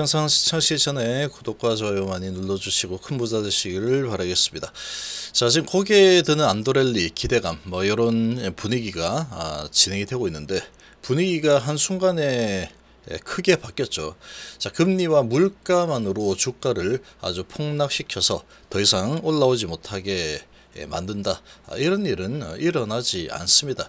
항상 시청시 전에 구독과 좋아요 많이 눌러주시고 큰 부자 되시기를 바라겠습니다. 자 지금 거기에 드는 안도렐리 기대감 뭐 이런 분위기가 아, 진행이 되고 있는데 분위기가 한순간에 예, 크게 바뀌었죠. 자, 금리와 물가만으로 주가를 아주 폭락시켜서 더 이상 올라오지 못하게 예, 만든다. 아, 이런 일은 일어나지 않습니다.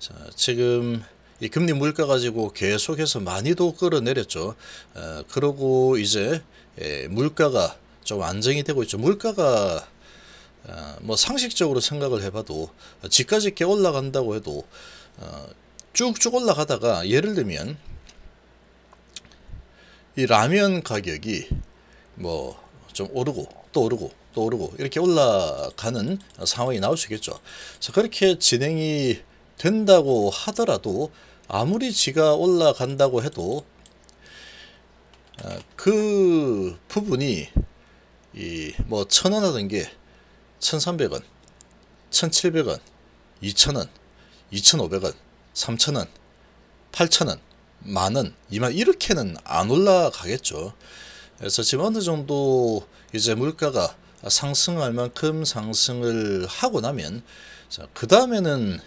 자, 지금 이 금리 물가 가지고 계속해서 많이도 끌어내렸죠. 어, 그러고 이제 예, 물가가 좀 안정이 되고 있죠. 물가가 어, 뭐 상식적으로 생각을 해봐도 집까지 꽤 올라간다고 해도 어, 쭉쭉 올라가다가 예를 들면 이 라면 가격이 뭐 좀 오르고 또 오르고 또 오르고 이렇게 올라가는 상황이 나올 수 있겠죠. 그래서 그렇게 진행이 된다고 하더라도 아무리 지가 올라간다고 해도 아, 그 부분이 이뭐 천 원 하던 게3 0 0원1 7 0 0원2 0 0 0원2 5 0 0원3 0 0 0원8 0 0 0원 만원, 이만 이렇게는 안 올라가겠죠. 그래서 지금 어느 정도 이제 물가가 상승할 만큼 상승을 하고 나면 그 다음에는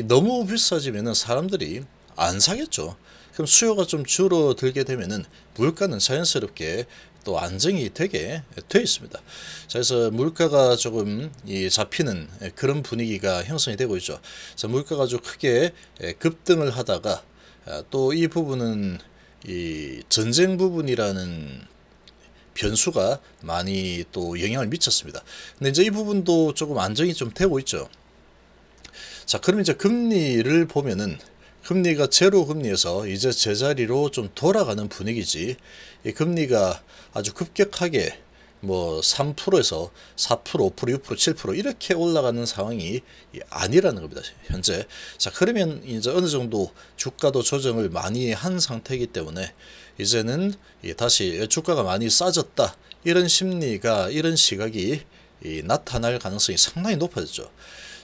너무 비싸지면 사람들이 안 사겠죠. 그럼 수요가 좀 줄어들게 되면은 물가는 자연스럽게 또 안정이 되게 돼 있습니다. 자, 그래서 물가가 조금 잡히는 그런 분위기가 형성이 되고 있죠. 그래서 물가가 좀 크게 급등을 하다가 아, 또이 부분은 이 전쟁 부분이라는 변수가 많이 또 영향을 미쳤습니다. 근데 이제 이 부분도 조금 안정이 좀 되고 있죠. 자, 그럼 이제 금리를 보면은 금리가 제로 금리에서 이제 제자리로 좀 돌아가는 분위기지. 이 금리가 아주 급격하게 뭐 3%에서 4%, 5%, 6%, 7% 이렇게 올라가는 상황이 아니라는 겁니다. 현재. 자, 그러면 이제 어느 정도 주가도 조정을 많이 한 상태이기 때문에 이제는 다시 주가가 많이 싸졌다. 이런 심리가 이런 시각이 나타날 가능성이 상당히 높아졌죠.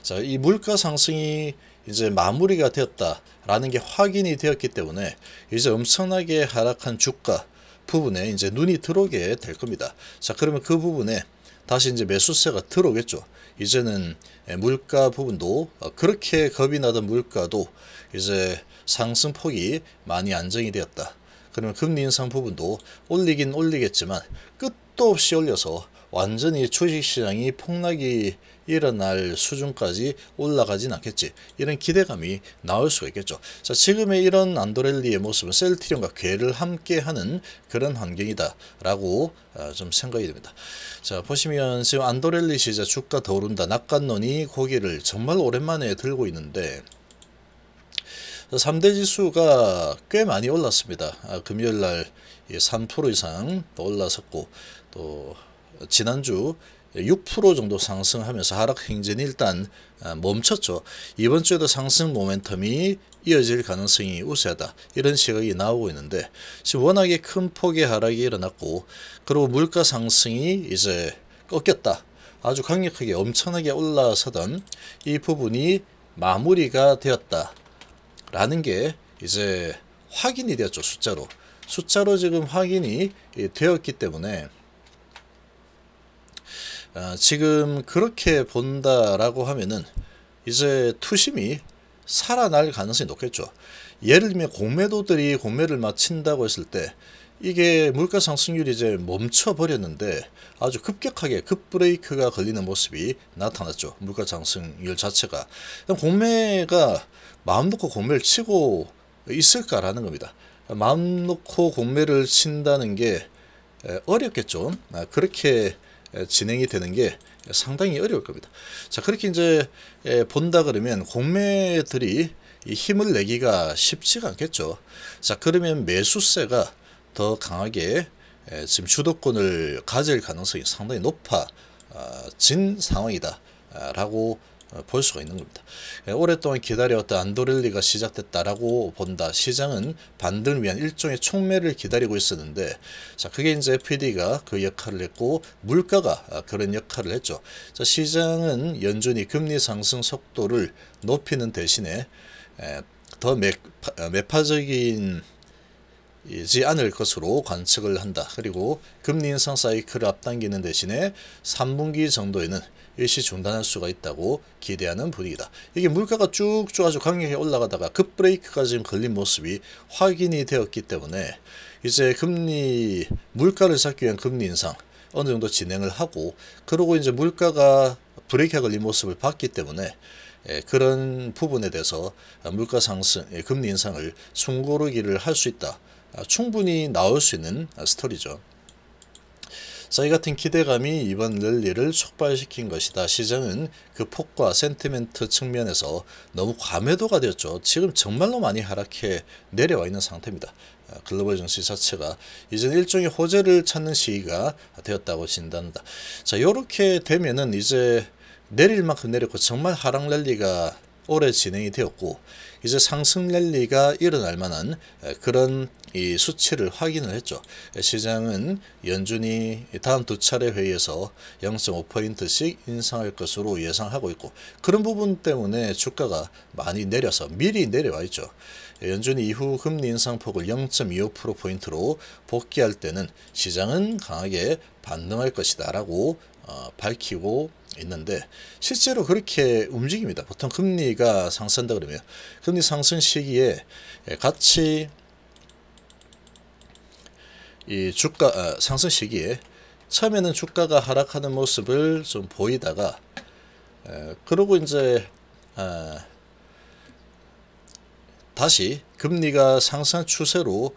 자, 이 물가 상승이 이제 마무리가 되었다라는 게 확인이 되었기 때문에 이제 엄청나게 하락한 주가 부분에 이제 눈이 들어오게 될 겁니다. 자, 그러면 그 부분에 다시 이제 매수세가 들어오겠죠. 이제는 물가 부분도 그렇게 겁이 나던 물가도 이제 상승폭이 많이 안정이 되었다. 그러면 금리 인상 부분도 올리긴 올리겠지만 끝도 없이 올려서 완전히 주식시장이 폭락이 일어날 수준까지 올라가진 않겠지. 이런 기대감이 나올 수가 있겠죠. 자, 지금의 이런 안도렐리의 모습은 셀티리온과 괴를 함께하는 그런 환경이다라고 어, 좀 생각이 됩니다. 자, 보시면 지금 안도렐리 시자 주가 더 오른다. 낙관론이 고개를 정말 오랜만에 들고 있는데 3대 지수가 꽤 많이 올랐습니다. 아, 금요일 날 3% 이상 또 올라섰고 또 지난주 6% 정도 상승하면서 하락 행진이 일단 아, 멈췄죠. 이번 주에도 상승 모멘텀이 이어질 가능성이 우세하다. 이런 시각이 나오고 있는데 지금 워낙에 큰 폭의 하락이 일어났고 그리고 물가 상승이 이제 꺾였다. 아주 강력하게 엄청나게 올라서던 이 부분이 마무리가 되었다. 라는 게 이제 확인이 되었죠. 숫자로. 숫자로 지금 확인이 되었기 때문에 아, 지금 그렇게 본다라고 하면은 이제 투심이 살아날 가능성이 높겠죠. 예를 들면 공매도들이 공매를 마친다고 했을 때 이게 물가 상승률이 이제 멈춰 버렸는데 아주 급격하게 급브레이크가 걸리는 모습이 나타났죠. 물가 상승률 자체가 공매가 마음 놓고 공매를 치고 있을까라는 겁니다. 마음 놓고 공매를 친다는 게 어렵겠죠. 아, 그렇게 진행이 되는 게 상당히 어려울 겁니다. 자 그렇게 이제 본다 그러면 공매들이 힘을 내기가 쉽지가 않겠죠. 자 그러면 매수세가 더 강하게 지금 주도권을 가질 가능성이 상당히 높아진 아, 상황이다라고 아, 어, 볼 수가 있는 겁니다. 예, 오랫동안 기다려왔던 안도렐리가 시작됐다라고 본다. 시장은 반등을 위한 일종의 촉매를 기다리고 있었는데 자 그게 이제 FED가 그 역할을 했고 물가가 아, 그런 역할을 했죠. 자 시장은 연준이 금리 상승 속도를 높이는 대신에 예, 더 어, 매파적인 이지 않을 것으로 관측을 한다. 그리고 금리 인상 사이클을 앞당기는 대신에 3분기 정도에는 일시 중단할 수가 있다고 기대하는 분위기다. 이게 물가가 쭉쭉 아주 강력히 올라가다가 급브레이크가 지금 걸린 모습이 확인이 되었기 때문에 이제 금리 물가를 잡기 위한 금리 인상 어느 정도 진행을 하고 그러고 이제 물가가 브레이크가 걸린 모습을 봤기 때문에 예, 그런 부분에 대해서 물가 상승, 예, 금리 인상을 숨고르기를 할 수 있다. 아, 충분히 나올 수 있는 아, 스토리죠. 저희 같은 기대감이 이번 랠리를 촉발시킨 것이다. 시장은 그 폭과 센티멘트 측면에서 너무 과매도가 되었죠. 지금 정말로 많이 하락해 내려와 있는 상태입니다. 아, 글로벌 증시 자체가 이젠 일종의 호재를 찾는 시기가 되었다고 진단한다. 자, 이렇게 되면은 이제 내릴 만큼 내렸고 정말 하락 랠리가 오래 진행이 되었고 이제 상승 랠리가 일어날 만한 그런 이 수치를 확인을 했죠. 시장은 연준이 다음 두 차례 회의에서 0.5%씩 인상할 것으로 예상하고 있고 그런 부분 때문에 주가가 많이 내려서 미리 내려와 있죠. 연준이 이후 금리 인상폭을 0.25%포인트로 복귀할 때는 시장은 강하게 반등할 것이다 라고 어, 밝히고 있는데 실제로 그렇게 움직입니다. 보통 금리가 상승한다 그러면 금리 상승 시기에 같이 이 주가 아, 상승 시기에 처음에는 주가가 하락하는 모습을 좀 보이다가 에, 그러고 이제 아, 다시 금리가 상승 추세로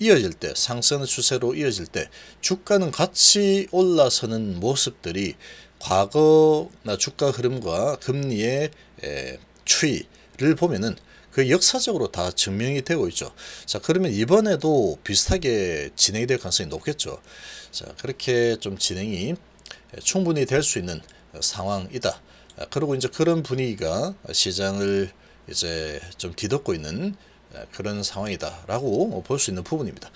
이어질 때 상승의 추세로 이어질 때 주가는 같이 올라서는 모습들이 과거 주가 흐름과 금리의 추이를 보면은 그 역사적으로 다 증명이 되고 있죠. 자 그러면 이번에도 비슷하게 진행이 될 가능성이 높겠죠. 자 그렇게 좀 진행이 충분히 될 수 있는 상황이다. 아, 그리고 이제 그런 분위기가 시장을 이제 좀 뒤덮고 있는 그런 상황이다라고 볼 수 있는 부분입니다.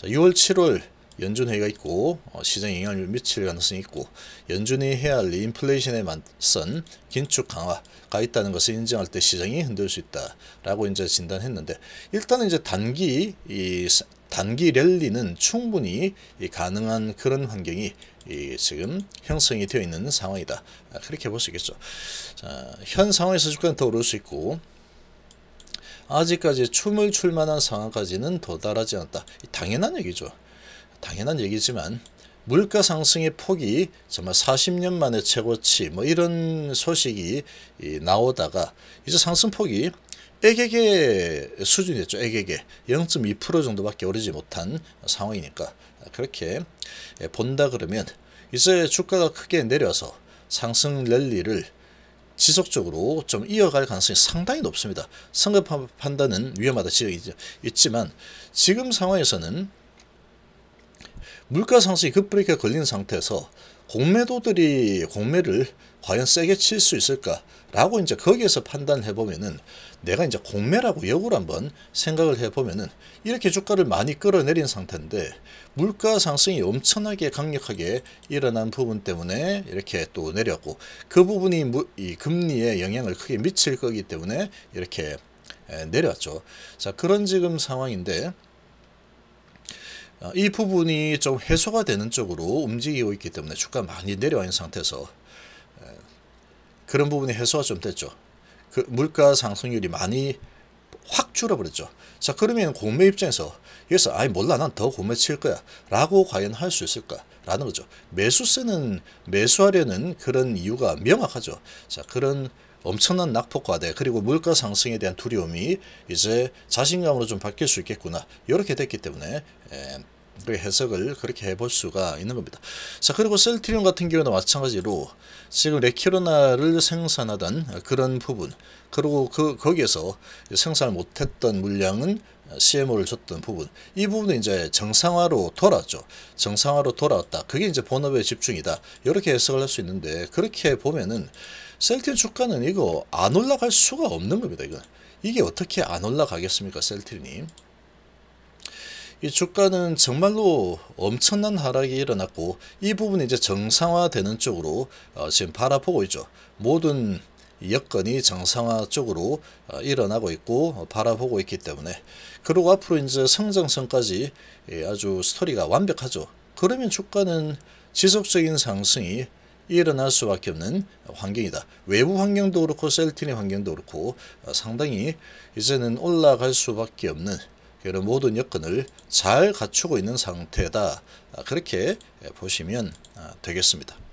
자, 6월 7월 연준회의가 있고 어, 시장 영향을 미칠 가능성이 있고 연준이 해야 할 인플레이션에 맞선 긴축 강화가 있다는 것을 인정할 때 시장이 흔들 수 있다라고 이제 진단했는데 일단은 이제 단기 이 단기 랠리는 충분히 가능한 그런 환경이 지금 형성이 되어 있는 상황이다. 아, 그렇게 볼 수 있겠죠. 자, 현 상황에서 주가는 더 오를 수 있고 아직까지 춤을 출 만한 상황까지는 도달하지 않았다. 당연한 얘기죠. 당연한 얘기지만 물가 상승의 폭이 정말 40년 만에 최고치 뭐 이런 소식이 나오다가 이제 상승폭이 애개개 수준이었죠. 애개개 0.2% 정도밖에 오르지 못한 상황이니까 그렇게 본다 그러면 이제 주가가 크게 내려서 상승 랠리를 지속적으로 좀 이어갈 가능성이 상당히 높습니다. 성급 판단은 위험하다 지적이지만 지금 상황에서는 물가 상승이 급브레이크가 걸린 상태에서 공매도들이 공매를 과연 세게 칠 수 있을까? 라고 이제 거기에서 판단을 해보면은 내가 이제 공매라고 역으로 한번 생각을 해보면은 이렇게 주가를 많이 끌어내린 상태인데 물가 상승이 엄청나게 강력하게 일어난 부분 때문에 이렇게 또 내렸고 그 부분이 이 금리에 영향을 크게 미칠 거기 때문에 이렇게 내려왔죠. 자 그런 지금 상황인데 어, 이 부분이 좀 해소가 되는 쪽으로 움직이고 있기 때문에 주가 많이 내려와 있는 상태에서 그런 부분이 해소가 좀 됐죠. 그 물가 상승률이 많이 확 줄어버렸죠. 자 그러면 공매 입장에서 여기서 아이 몰라 난 더 공매 칠 거야 라고 과연 할 수 있을까 라는 거죠. 매수세는 매수하려는 그런 이유가 명확하죠. 자 그런 엄청난 낙폭과대 그리고 물가 상승에 대한 두려움이 이제 자신감으로 좀 바뀔 수 있겠구나 이렇게 됐기 때문에 에, 그 해석을 그렇게 해볼 수가 있는 겁니다. 자 그리고 셀트리온 같은 경우는 마찬가지로 지금 레키로나를 생산하던 그런 부분 그리고 그 거기에서 생산을 못했던 물량은 CMO를 줬던 부분 이 부분은 이제 정상화로 돌아왔죠 정상화로 돌아왔다 그게 이제 본업의 집중이다 이렇게 해석을 할 수 있는데 그렇게 보면은 셀틴 주가는 이거 안 올라갈 수가 없는 겁니다 이건 이게 어떻게 안 올라가겠습니까 셀틴님 이 주가는 정말로 엄청난 하락이 일어났고 이 부분이 이제 정상화되는 쪽으로 어, 지금 바라보고 있죠. 모든 여건이 정상화 쪽으로 어, 일어나고 있고 어, 바라보고 있기 때문에 그리고 앞으로 이제 성장성까지 예, 아주 스토리가 완벽하죠. 그러면 주가는 지속적인 상승이 일어날 수밖에 없는 환경이다. 외부 환경도 그렇고 셀틴의 환경도 그렇고 어, 상당히 이제는 올라갈 수밖에 없는 이런 모든 여건을 잘 갖추고 있는 상태다. 아, 그렇게 보시면 아, 되겠습니다.